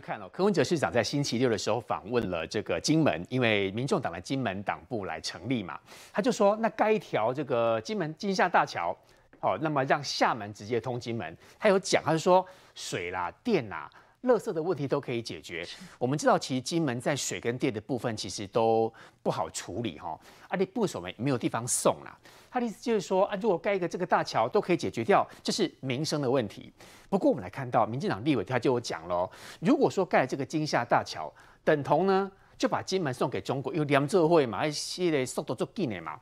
看了柯文哲市长在星期六的时候访问了这个金门，因为民众党的金门党部来成立嘛，他就说那该条这个金门金厦大桥，哦，那么让厦门直接通金门，他有讲，他说水啦、电啦、垃圾的问题都可以解决。我们知道其实金门在水跟电的部分其实都不好处理哈，而且部署没没有地方送啦。他的意思就是说啊，如果盖一个这个大桥都可以解决掉，这是民生的问题。不过我们来看到民进党立委他就有讲喽，如果说盖这个金厦大桥，等同呢就把金门送给中国，有梁祝会嘛，一系列速度做纪念嘛，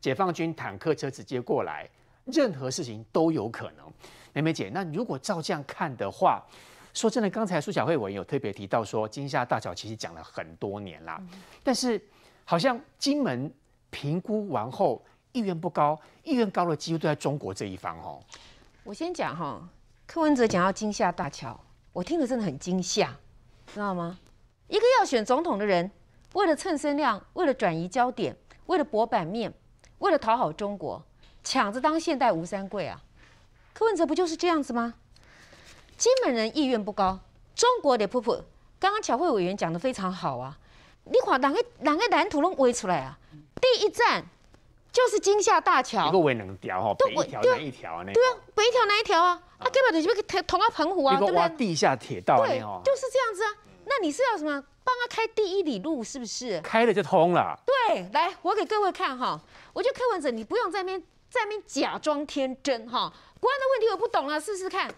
解放军坦克车直接过来，任何事情都有可能。梅梅姐，那如果照这样看的话，说真的，刚才苏小慧文有特别提到说，金厦大桥其实讲了很多年了，但是好像金门评估完后。意愿不高，意愿高的几乎都在中国这一方哦。我先讲哈，柯文哲讲要惊吓大桥，我听了真的很惊吓，知道吗？一个要选总统的人，为了蹭声量，为了转移焦点，为了博版面，为了讨好中国，抢着当现代吴三桂啊！柯文哲不就是这样子吗？金门人意愿不高，中国的普普。刚刚乔慧委员讲的非常好啊，你看哪个哪个蓝图都围出来啊？第一站。就是金厦大桥，一个维两条哈，北一条南一条呢。对啊，北一条南一条啊，啊根本就是不通到澎湖啊，对不对？地下铁道对，哦，就是这样子啊。那你是要什么？帮他开第一里路是不是？开了就通了。对，来，我给各位看哈，我得柯文哲，你不用在那边在那边假装天真哈，国安的问题我不懂啊，试试看，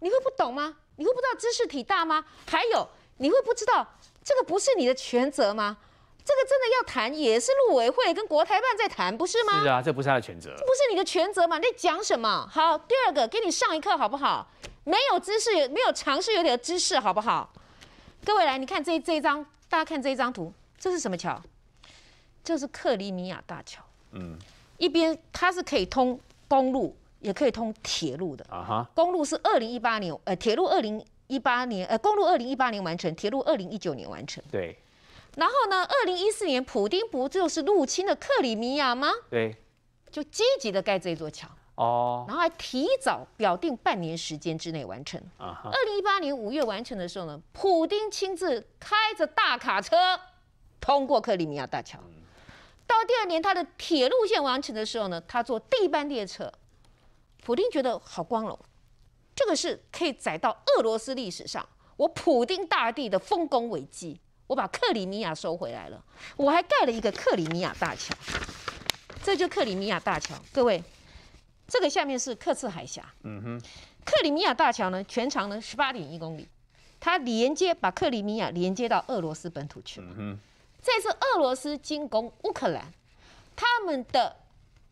你会不懂吗？你会不知道知识体大吗？还有，你会不知道这个不是你的全责吗？这个真的要谈，也是陆委会跟国台办在谈，不是吗？是啊，这不是他的全责，这不是你的全责嘛？你讲什么？好，第二个，给你上一课好不好？没有知识，没有常试，有点知识好不好？各位来，你看这这一张，大家看这一张图，这是什么桥？这是克里米亚大桥。嗯，一边它是可以通公路，也可以通铁路的啊哈。公路是二零一八年，呃，铁路二零一八年，呃，公路二零一八年完成，铁路二零一九年完成。对。然后呢？二零一四年，普京不就是入侵了克里米亚吗？对，就积极的盖这座桥哦。然后还提早表定半年时间之内完成。啊二零一八年五月完成的时候呢，普京亲自开着大卡车通过克里米亚大桥。嗯。到第二年，他的铁路线完成的时候呢，他坐第一班列车。普京觉得好光荣，这个是可以载到俄罗斯历史上，我普京大帝的丰功伟绩。我把克里米亚收回来了，我还盖了一个克里米亚大桥，这就克里米亚大桥，各位，这个下面是克赤海峡，嗯哼，克里米亚大桥呢，全长呢十八点一公里，它连接把克里米亚连接到俄罗斯本土去了，这是俄罗斯进攻乌克兰，他们的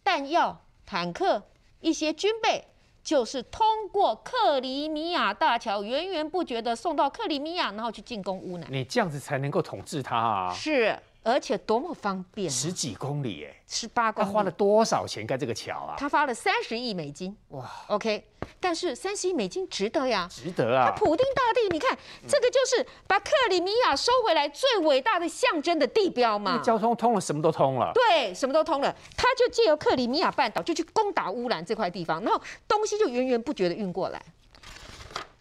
弹药、坦克、一些军备。就是通过克里米亚大桥源源不绝的送到克里米亚，然后去进攻乌南。你这样子才能够统治它啊！是。而且多么方便！十几公里耶，十八公。他花了多少钱盖这个桥啊？他花了三十亿美金，哇！OK，但是三十亿美金值得呀？值得啊！他普丁大帝，你看这个就是把克里米亚收回来最伟大的象征的地标嘛。交通通了，什么都通了。对，什么都通了。他就借由克里米亚半岛，就去攻打乌兰这块地方，然后东西就源源不绝的运过来。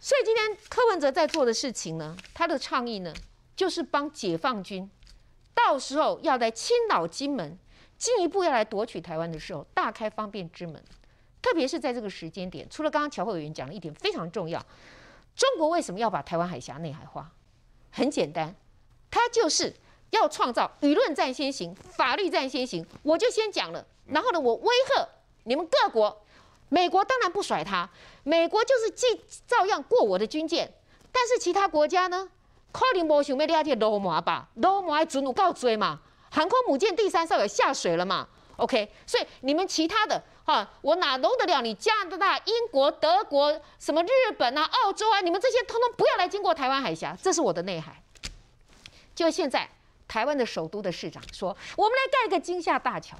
所以今天柯文哲在做的事情呢，他的倡议呢，就是帮解放军。到时候要来侵扰金门，进一步要来夺取台湾的时候，大开方便之门。特别是在这个时间点，除了刚刚乔委员讲的一点非常重要，中国为什么要把台湾海峡内海化？很简单，他就是要创造舆论战先行，法律战先行。我就先讲了，然后呢，我威吓你们各国，美国当然不甩他，美国就是既照样过我的军舰，但是其他国家呢？可能无想欲你阿只落马吧，罗马还船务够多嘛？航空母舰第三艘也下水了嘛？OK，所以你们其他的哈，我哪容得了你？加拿大、英国、德国、什么日本啊、澳洲啊，你们这些通通不要来经过台湾海峡，这是我的内海。就现在，台湾的首都的市长说，我们来盖一个金厦大桥，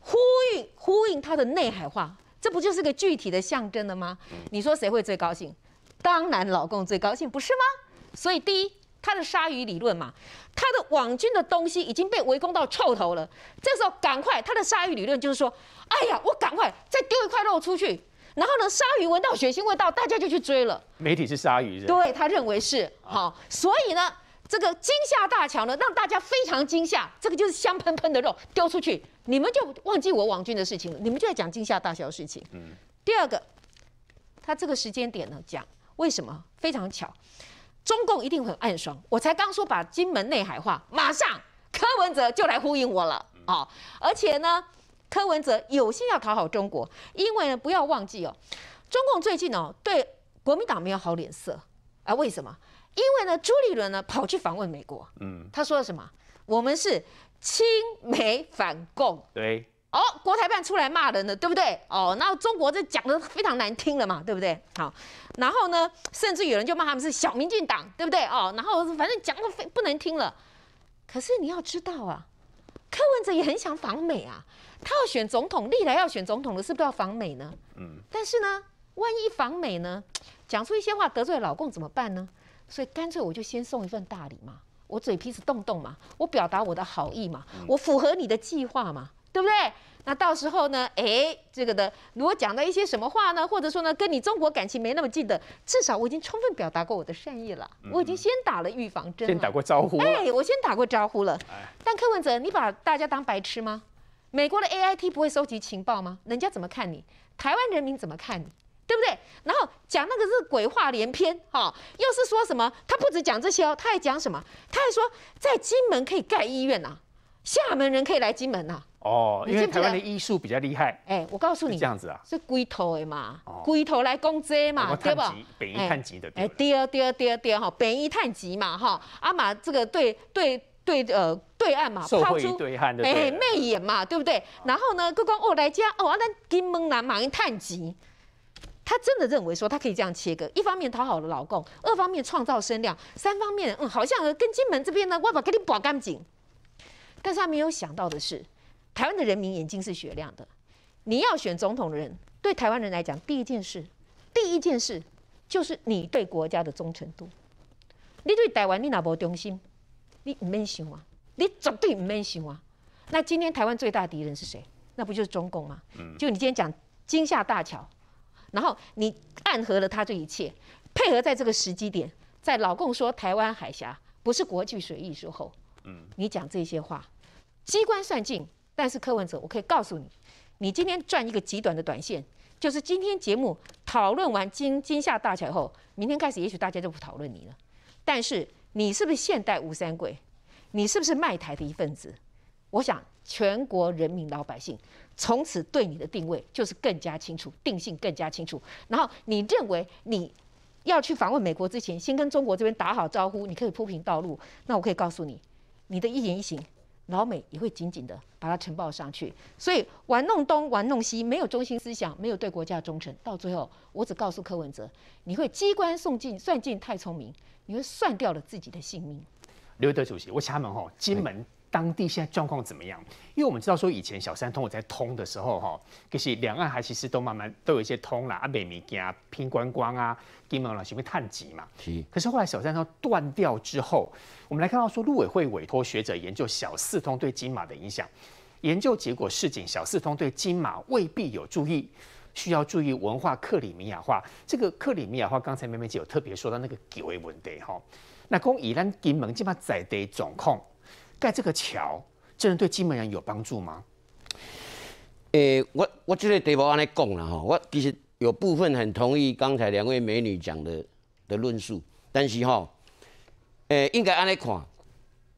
呼应呼应他的内海化，这不就是个具体的象征了吗？你说谁会最高兴？当然，老公最高兴，不是吗？所以第一。他的鲨鱼理论嘛，他的网军的东西已经被围攻到臭头了。这时候赶快，他的鲨鱼理论就是说：哎呀，我赶快再丢一块肉出去，然后呢，鲨鱼闻到血腥味道，大家就去追了。媒体是鲨鱼，对，他认为是好。所以呢，这个惊吓大桥呢，让大家非常惊吓。这个就是香喷喷的肉丢出去，你们就忘记我网军的事情了，你们就在讲惊吓大桥的事情。嗯。第二个，他这个时间点呢，讲为什么非常巧。中共一定会暗爽，我才刚说把金门内海化，马上柯文哲就来呼应我了，哦，而且呢，柯文哲有心要讨好中国，因为呢，不要忘记哦，中共最近哦对国民党没有好脸色，啊，为什么？因为呢，朱立伦呢跑去访问美国，嗯，他说了什么？我们是亲美反共，对。哦，国台办出来骂人了，对不对？哦，那中国这讲的非常难听了嘛，对不对？好，然后呢，甚至有人就骂他们是小民进党，对不对？哦，然后反正讲的非不能听了。可是你要知道啊，柯文哲也很想访美啊，他要选总统，历来要选总统的是不是要访美呢？嗯。但是呢，万一访美呢，讲出一些话得罪老共怎么办呢？所以干脆我就先送一份大礼嘛，我嘴皮子动动嘛，我表达我的好意嘛，我符合你的计划嘛。对不对？那到时候呢？哎，这个的，如果讲到一些什么话呢？或者说呢，跟你中国感情没那么近的，至少我已经充分表达过我的善意了，我已经先打了预防针。先打过招呼。哎，我先打过招呼了。但柯文哲，你把大家当白痴吗？美国的 AIT 不会收集情报吗？人家怎么看你？台湾人民怎么看你？对不对？然后讲那个是鬼话连篇，哈，又是说什么？他不止讲这些哦，他还讲什么？他还说在金门可以盖医院呐，厦门人可以来金门呐。哦，因为台湾的医术比较厉害。哎，我告诉你，这样子啊，是龟头的嘛，龟头来攻击嘛，对不？北宜探级的。哎，对啊，对啊，对啊，对啊，哈，北宜探级嘛，哈，阿玛这个对对对呃对岸嘛，社会对岸的。哎，媚眼嘛，对不对？然后呢，哥官哦来家哦，阿南金门男马上探级，他真的认为说他可以这样切割，一方面讨好了老公，二方面创造声量，三方面嗯，好像跟金门这边呢，乖乖给你补干净。但是他没有想到的是。台湾的人民眼睛是雪亮的，你要选总统的人，对台湾人来讲，第一件事，第一件事就是你对国家的忠诚度。你对台湾你哪无忠心？你唔免想啊，你绝对唔免想啊。那今天台湾最大敌人是谁？那不就是中共吗？就你今天讲金厦大桥，然后你暗合了他这一切，配合在这个时机点，在老共说台湾海峡不是国际水域时候，嗯，你讲这些话，机关算尽。但是柯文哲，我可以告诉你，你今天赚一个极短的短线，就是今天节目讨论完金金夏大桥后，明天开始也许大家就不讨论你了。但是你是不是现代吴三桂？你是不是卖台的一份子？我想全国人民老百姓从此对你的定位就是更加清楚，定性更加清楚。然后你认为你要去访问美国之前，先跟中国这边打好招呼，你可以铺平道路。那我可以告诉你，你的一言一行。老美也会紧紧的把它承报上去，所以玩弄东玩弄西，没有中心思想，没有对国家忠诚，到最后，我只告诉柯文哲，你会机关算尽，算尽太聪明，你会算掉了自己的性命。刘德主席，我厦门吼，金门。当地现在状况怎么样？因为我们知道说，以前小三通我在通的时候，哈，可是两岸还其实都慢慢都有一些通啦，阿美米加拼观光啊，金门老师咪探集嘛。可是后来小三通断掉之后，我们来看到说，陆委会委托学者研究小四通对金马的影响，研究结果示警，小四通对金马未必有注意，需要注意文化克里米亚化。这个克里米亚化，刚才妹妹姐有特别说到那个桥的问题哈。那讲以咱金门即马在地状况。盖这个桥，真的对金门人有帮助吗？诶，我我觉得得无安尼讲了哈，我其实有部分很同意刚才两位美女讲的的论述，但是哈，诶，应该安尼看，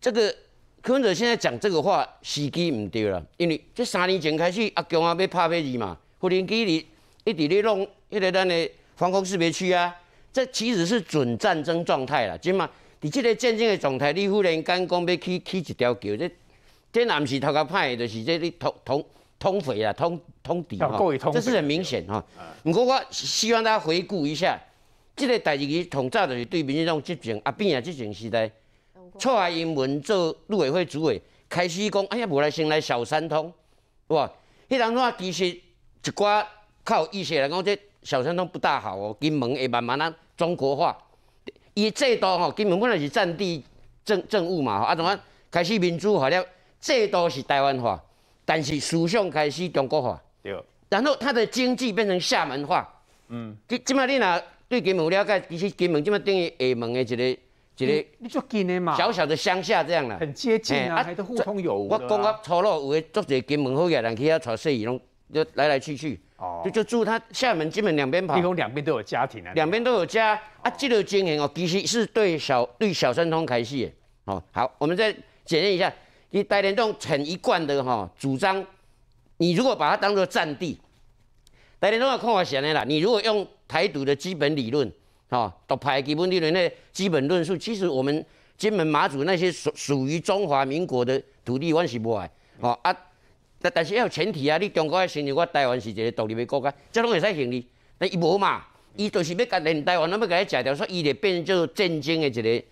这个柯文哲现在讲这个话时机唔对了，因为这三年前开始阿强啊被拍被日嘛，互联机里一直在弄迄个咱的防空识别区啊，这其实是准战争状态了，今嘛。你这个战争的状态，你忽然间讲要去起一条桥，这天然是头壳歹，就是这你通通通匪啊，通通敌嘛，这是很明显哈。不过我希望大家回顾一下，这个代志从早就是对民众这种激情啊，变啊激情时代。出来英文做陆委会主委，开始讲哎呀，无来先来小三通，哇，迄人话其实一寡较意思些人讲这小三通不大好哦，金门会慢慢啊中国化。伊制度吼，金门本来是战地政政务嘛，啊怎啊开始民主化了，制度是台湾化，但是思想开始中国化，对。然后它的经济变成厦门化，嗯。即即嘛，你若对金门有了解，其实金门即嘛等于厦门的一个一个，你就近的嘛。小小的乡下这样啦。很接近啊，还都互通有无。我讲啊，初落有诶足侪金门好嘢，人去遐坐小伊拢来来去去。就就住他厦门金门两边跑，一共两边都有家庭啊，两边都有家啊，这个经营哦，必须是对小对小三通开戏。哦，好，我们再检验一下，你戴连栋很一贯的哈主张，你如果把它当做战地，戴连栋的跟我显咧啦，你如果用台独的基本理论，哈，独派基本理论的基本论述，其实我们金门马祖那些属属于中华民国的土地关系不碍，好啊。但但是要有前提啊！你中国要承认我台湾是一个独立的国家，这拢会使行立。但伊无嘛，伊就是要甲连台湾，那要甲伊解掉，说伊咧变成就战争的一个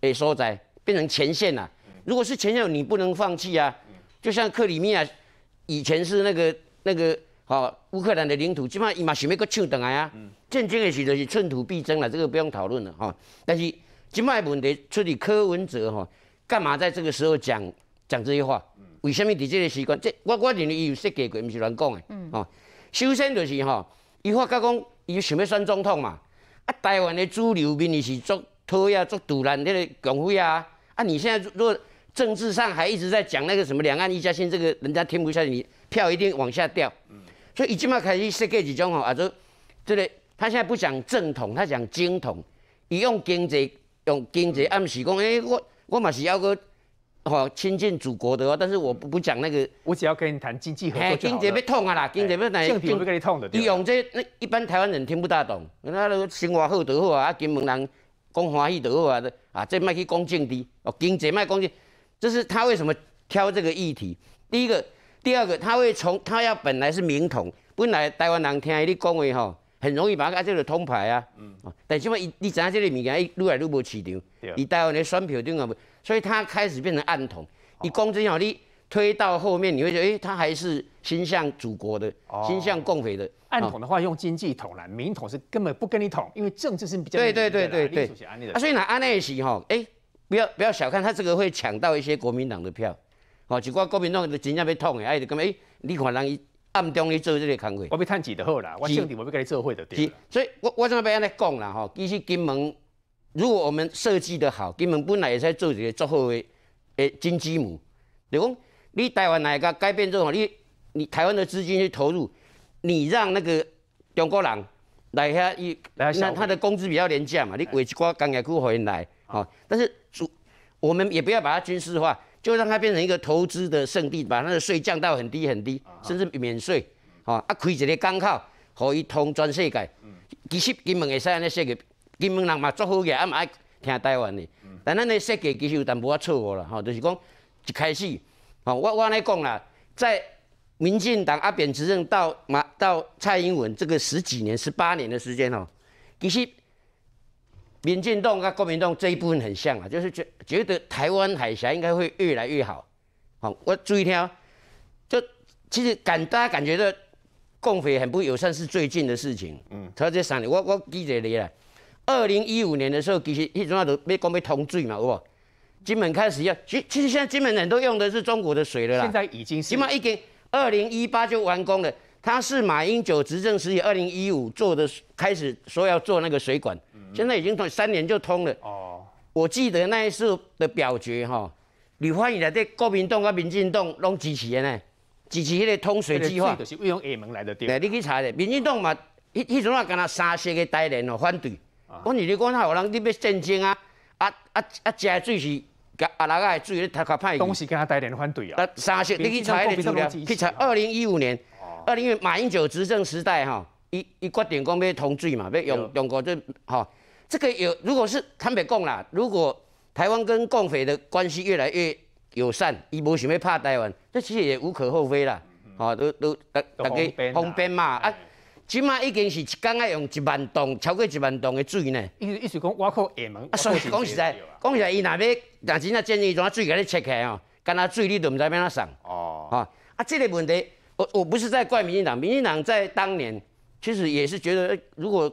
诶所在，变成前线啦。如果是前线，你不能放弃啊。就像克里米亚以前是那个那个好乌克兰的领土，即摆伊嘛想要搁抢回来啊。战争的时候是寸土必争啦，这个不用讨论了哈。但是即麦问题出理柯文哲哈，干嘛在这个时候讲讲这些话？为什么伫这个时间？即我我认为伊有设计过，毋是乱讲的。嗯，吼，首先就是吼，伊发觉讲伊想要选总统嘛，啊，台湾的主流民意是做推啊，做揽拦，个共匪啊，啊，你现在若政治上还一直在讲那个什么两岸一家亲，这个人家听不下去，你票一定往下掉。嗯，所以伊即马开始设计一种吼，啊，就这个他现在不讲正统，他讲精统，伊用经济用经济暗示讲，诶，我我嘛是要个。亲近祖国的，话，但是我不不讲那个。我只要跟你谈经济合作就好了。痛啊啦，经济别讲政治，别跟你痛的。利用这那一般台湾人听不大懂，那那个兴华厚德好啊，啊金门人光欢喜得好啊的，啊这卖去讲政治，哦经济卖讲，这是他为什么挑这个议题？第一个，第二个，他会从他要本来是民统，本来台湾人听你的恭维哈。很容易把它这个通牌啊，嗯，但起码你你查这里物件，一越来越没无市场，对，你待会你选票顶啊，所以他开始变成暗统，你公职小你推到后面，你会觉得，哎，他还是心向祖国的，心向共匪的，暗统的话用经济统啦，民统是根本不跟你统，因为政治是比较对对对对对，啊，所以拿安内奇哈，哎，不要不要小看他这个会抢到一些国民党的票，哦，只不过国民党的真正要痛的，哎，就哎，你看人伊。暗中去做这个工作，我被趁钱的好啦，我兄弟我比开社会的对所以，我我怎么要安尼讲啦吼？其实，金门如果我们设计的好，金门本来会使做一个足好的诶金鸡母。就讲，你台湾来一改变之后，你你台湾的资金去投入，你让那个中国人来遐，来遐，那他的工资比较廉价嘛，你为一寡工业区回来，吼。但是，主我们也不要把它军事化。就让它变成一个投资的圣地，把它的税降到很低很低，甚至免税。哦，一开一个港口，和以通全世界。其实，根本会使安尼设计，金门人嘛做好个，啊，嘛爱听台湾的。但咱安尼设计，其实有淡薄仔错误啦。吼，就是讲一开始，哦，我我来讲啦，在民进党阿扁执政到嘛到蔡英文这个十几年、十八年的时间哦，其实。民进党跟国民党这一部分很像啊，就是觉觉得台湾海峡应该会越来越好。好，我注意听，就其实感大家感觉到共匪很不友善是最近的事情。嗯，他这三年，我我记者你了，二零一五年的时候，其实一抓都被共被通缉嘛，好不金门开始要，其其实现在金门人都用的是中国的水了啦。现在已经起码已经二零一八就完工了。他是马英九执政时期，二零一五做的，开始说要做那个水管，现在已经通三年就通了。哦，我记得那一次的表决，哈，李焕来在国民党跟民进党拢支持的呢，支持迄个通水计划。就是为厦门来的。你去查咧，民进党嘛，迄迄阵啊，敢那三线的代人哦反对，我日你，讲那有人你要震惊啊！啊啊啊！加水是，阿拉那个水咧，他他派东西跟他带人反对啊。三线，你去查咧，去查二零一五年。二零马英九执政时代，哈，一一决定讲要通水嘛，要用用国电，哈，这个有，如果是坦白讲啦，如果台湾跟共匪的关系越来越友善，伊无想要怕台湾，这其实也无可厚非啦，哈，都都大家方便嘛，啊，即马已经是刚要用一万栋超过一万栋的水呢，意意思讲挖靠厦门，啊，所以讲实在，讲实在，伊若要，若真正建议将水甲你切开哦，干那水你都毋知要怎送，哦，啊，啊，这个问题。我我不是在怪民进党，民进党在当年其实也是觉得，如果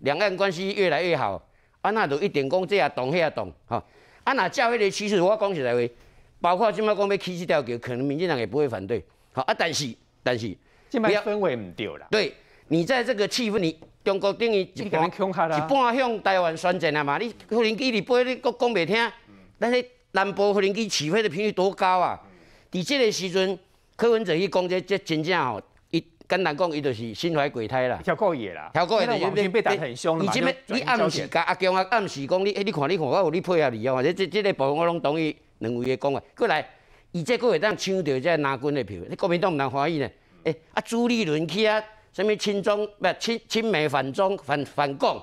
两岸关系越来越好，啊那都一点功这样懂那也懂哈。啊那教会的趋势，我讲实来话，包括金摆讲被歧视调教，可能民进党也不会反对好啊但是但是，金摆氛围化唔掉了。对你在这个气氛，里。中国等于一半向台湾宣战啊嘛，你互联机你播你国讲袂听，但是南部互联机起飞的频率多高啊？在这个时阵。柯文哲伊讲，即即真正吼，伊跟人讲，伊就是心怀鬼胎啦，超过伊啦，超过伊啦。伊暗时甲阿强啊，暗时讲你，哎，你看，你看，我有你配合你哦，这这这个部分我拢同意两位的讲话。过来，伊这个会当抢到这拿军的票，国民党毋通欢喜呢。哎，啊朱立伦去啊，啥物亲中，不系亲亲美反中反反共。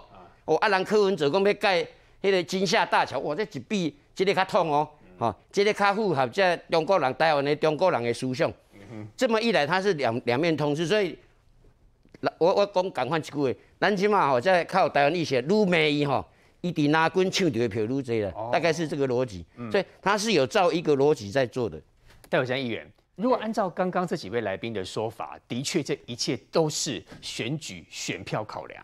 哦，啊人柯文哲讲，迄个金厦大桥，哇，这一比，这个较痛哦，吼，这个较符合这中国人台湾的中国人的思想。这么一来，他是两两面通吃，所以，我我讲赶快一句，但起码吼在靠台湾一些撸美哈，一定拿棍抢的票撸这了，大概是这个逻辑，所以他是有照一个逻辑在做的。代表先议员，如果按照刚刚这几位来宾的说法，的确这一切都是选举选票考量。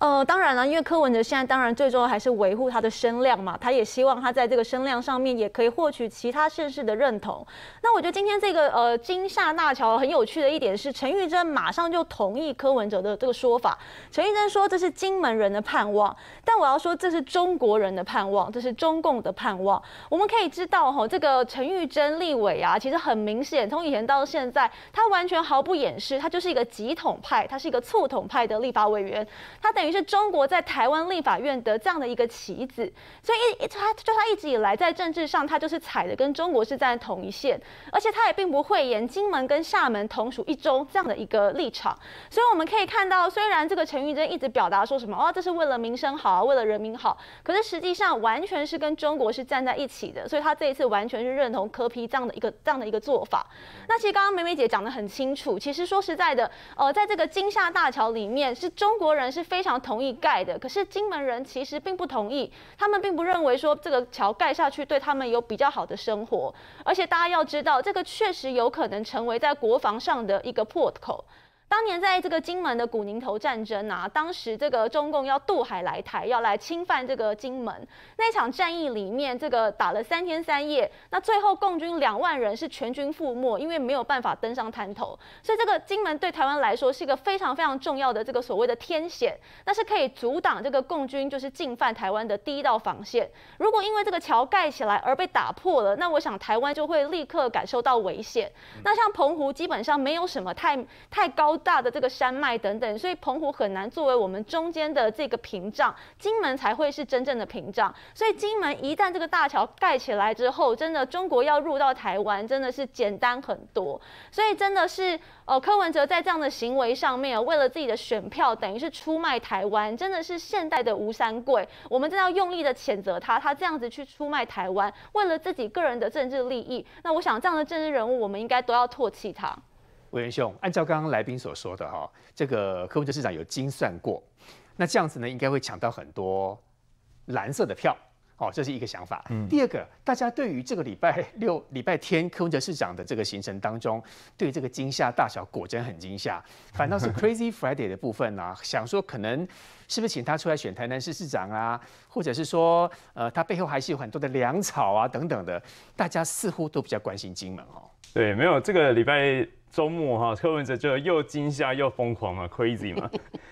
呃，当然了，因为柯文哲现在当然最重要还是维护他的声量嘛，他也希望他在这个声量上面也可以获取其他县市的认同。那我觉得今天这个呃金厦大桥很有趣的一点是，陈玉珍马上就同意柯文哲的这个说法。陈玉珍说这是金门人的盼望，但我要说这是中国人的盼望，这是中共的盼望。我们可以知道哈，这个陈玉珍立委啊，其实很明显，从以前到现在，他完全毫不掩饰，他就是一个极统派，他是一个促统派的立法委员，他等于。是中国在台湾立法院的这样的一个棋子，所以一他就他一直以来在政治上，他就是踩的跟中国是站在同一线，而且他也并不讳言金门跟厦门同属一州这样的一个立场。所以我们可以看到，虽然这个陈玉珍一直表达说什么哦，这是为了民生好啊，为了人民好，可是实际上完全是跟中国是站在一起的。所以他这一次完全是认同柯批这样的一个这样的一个做法。那其实刚刚美美姐讲得很清楚，其实说实在的，呃，在这个金厦大桥里面，是中国人是非常。同意盖的，可是金门人其实并不同意，他们并不认为说这个桥盖下去对他们有比较好的生活，而且大家要知道，这个确实有可能成为在国防上的一个破口。当年在这个金门的古宁头战争啊，当时这个中共要渡海来台，要来侵犯这个金门那场战役里面，这个打了三天三夜，那最后共军两万人是全军覆没，因为没有办法登上滩头，所以这个金门对台湾来说是一个非常非常重要的这个所谓的天险，那是可以阻挡这个共军就是进犯台湾的第一道防线。如果因为这个桥盖起来而被打破了，那我想台湾就会立刻感受到危险。那像澎湖基本上没有什么太太高。大的这个山脉等等，所以澎湖很难作为我们中间的这个屏障，金门才会是真正的屏障。所以金门一旦这个大桥盖起来之后，真的中国要入到台湾真的是简单很多。所以真的是，呃，柯文哲在这样的行为上面，为了自己的选票，等于是出卖台湾，真的是现代的吴三桂。我们真的要用力的谴责他，他这样子去出卖台湾，为了自己个人的政治利益。那我想这样的政治人物，我们应该都要唾弃他。委员兄，按照刚刚来宾所说的哈，这个柯文哲市长有精算过，那这样子呢，应该会抢到很多蓝色的票哦，这是一个想法。第二个，大家对于这个礼拜六、礼拜天柯文哲市长的这个行程当中，对这个惊吓大小果真很惊吓，反倒是 Crazy Friday 的部分呢，想说可能是不是请他出来选台南市市长啊，或者是说，呃，他背后还是有很多的粮草啊等等的，大家似乎都比较关心金门哦。对，没有这个礼拜周末哈，柯文哲就又惊吓又疯狂嘛，crazy 嘛。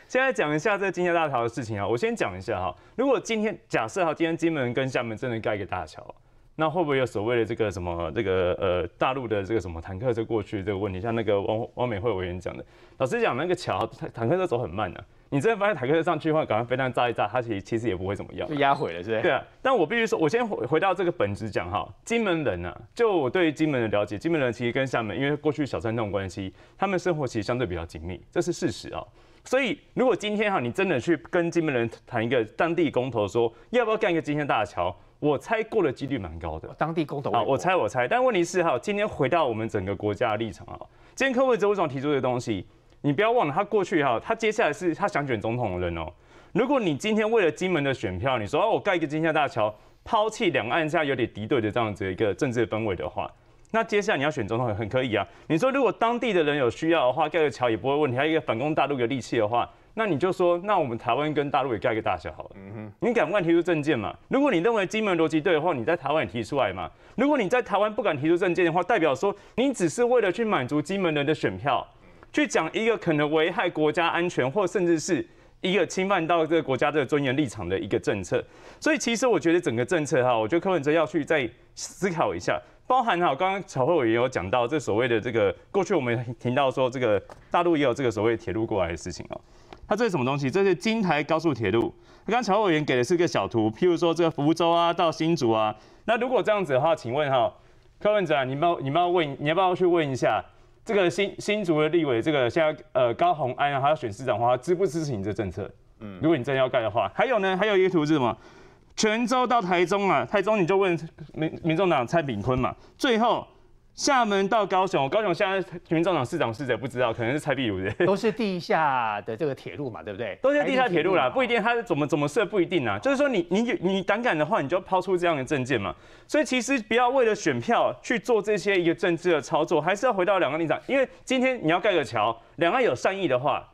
现在讲一下这金厦大桥的事情啊，我先讲一下哈。如果今天假设哈，今天金门跟厦门真的盖一个大桥。那会不会有所谓的这个什么这个呃大陆的这个什么坦克车过去这个问题？像那个汪汪美惠委员讲的，老实讲，那个桥坦克车走很慢的。你真的发现坦克车上去的话，赶快飞弹炸一炸，它其实其实也不会怎么样，就压毁了，是不是？对啊。但我必须说，我先回回到这个本质讲哈，金门人啊，就我对金门的了解，金门人其实跟厦门因为过去小三洞关系，他们生活其实相对比较紧密，这是事实啊。所以如果今天哈，你真的去跟金门人谈一个当地公投，说要不要建一个金仙大桥？我猜过的几率蛮高的，当地公投啊。我猜我猜，但问题是哈，今天回到我们整个国家的立场啊。今天柯文哲为什么提出这东西？你不要忘了，他过去哈，他接下来是他想选总统的人哦。如果你今天为了金门的选票，你说哦，我盖一个金厦大桥，抛弃两岸下有点敌对的这样子一个政治氛围的话，那接下来你要选总统很可以啊。你说如果当地的人有需要的话，盖个桥也不会问题，还有一个反攻大陆的力气的话。那你就说，那我们台湾跟大陆也盖个大小好了。嗯哼，你敢不敢提出证件嘛？如果你认为金门逻辑对的话，你在台湾也提出来嘛。如果你在台湾不敢提出证件的话，代表说你只是为了去满足金门人的选票，去讲一个可能危害国家安全，或甚至是一个侵犯到这个国家的尊严立场的一个政策。所以其实我觉得整个政策哈，我觉得柯文哲要去再思考一下，包含哈刚刚曹惠伟也有讲到这所谓的这个过去我们听到说这个大陆也有这个所谓铁路过来的事情哦，它这是什么东西？这是金台高速铁路。刚刚乔委员给的是个小图，譬如说这个福州啊到新竹啊。那如果这样子的话，请问哈柯问长，你要要？你要要问？你要不要去问一下这个新新竹的立委？这个现在呃高鸿安啊，他要选市长的话，支不支持你这政策？嗯，如果你真要盖的话，还有呢，还有一个图是什么？泉州到台中啊，台中你就问民民众党蔡炳坤嘛。最后。厦门到高雄，高雄现在全民造市长是谁？不知道，可能是蔡壁如的。都是地下的这个铁路嘛，对不对？都是地下铁路啦，不一定他怎么怎么设不一定啊。就是说，你你你胆敢的话，你就抛出这样的政件嘛。所以其实不要为了选票去做这些一个政治的操作，还是要回到两岸立场。因为今天你要盖个桥，两岸有善意的话，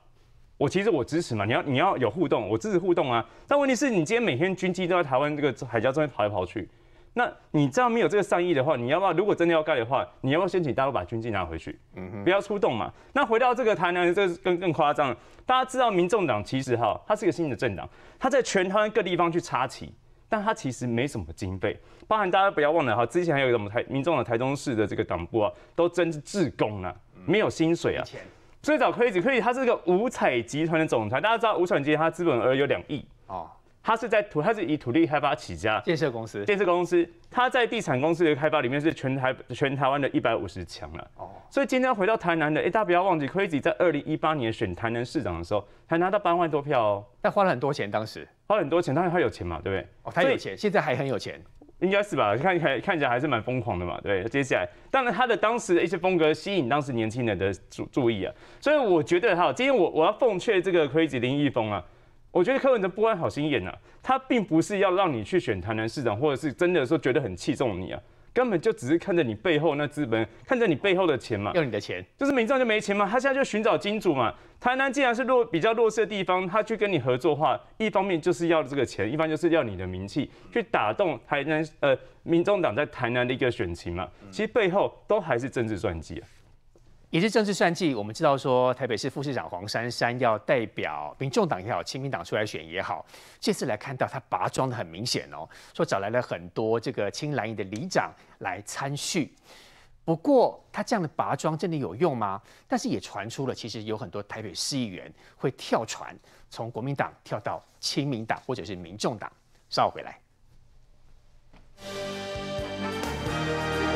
我其实我支持嘛。你要你要有互动，我支持互动啊。但问题是你今天每天军机都在台湾这个海峡中间跑来跑去。那你这样没有这个善意的话，你要不要？如果真的要盖的话，你要不要先请大陆把军机拿回去，不要出动嘛？那回到这个台南，这更更夸张了。大家知道，民众党其实哈，它是一个新的政党，它在全台各地方去插旗，但它其实没什么经费。包含大家不要忘了哈，之前还有什么台民众的台中市的这个党部啊，都真是自贡啊，没有薪水啊。最早可以可以，他是个五彩集团的总裁，大家知道五彩集团他资本额有两亿啊。他是在土，他是以土地开发起家，建设公司，建设公司，他在地产公司的开发里面是全台全台湾的一百五十强了。哦，所以今天回到台南的，哎，大家不要忘记，Crazy 在二零一八年选台南市长的时候，还拿到八万多票哦。但花了很多钱，当时花了很多钱，当然他有钱嘛，对不对？哦，他有钱，现在还很有钱，应该是吧？看看看起来还是蛮疯狂的嘛，对。接下来，当然他的当时的一些风格吸引当时年轻人的注注意啊，所以我觉得哈，今天我我要奉劝这个 Crazy 林义峰啊。我觉得柯文哲不安好心眼呐，他并不是要让你去选台南市长，或者是真的说觉得很器重你啊，根本就只是看着你背后那资本，看着你背后的钱嘛。用你的钱，就是民众就没钱嘛，他现在就寻找金主嘛。台南既然是弱比较弱势的地方，他去跟你合作话，一方面就是要这个钱，一面就是要你的名气，去打动台南呃民众党在台南的一个选情嘛。其实背后都还是政治算计啊。也是政治算计，我们知道说台北市副市长黄珊珊要代表民众党也好，亲民党出来选也好，这次来看到他拔庄的很明显哦，说找来了很多这个青蓝营的里长来参叙。不过他这样的拔庄真的有用吗？但是也传出了，其实有很多台北市议员会跳船，从国民党跳到亲民党或者是民众党。稍后回来。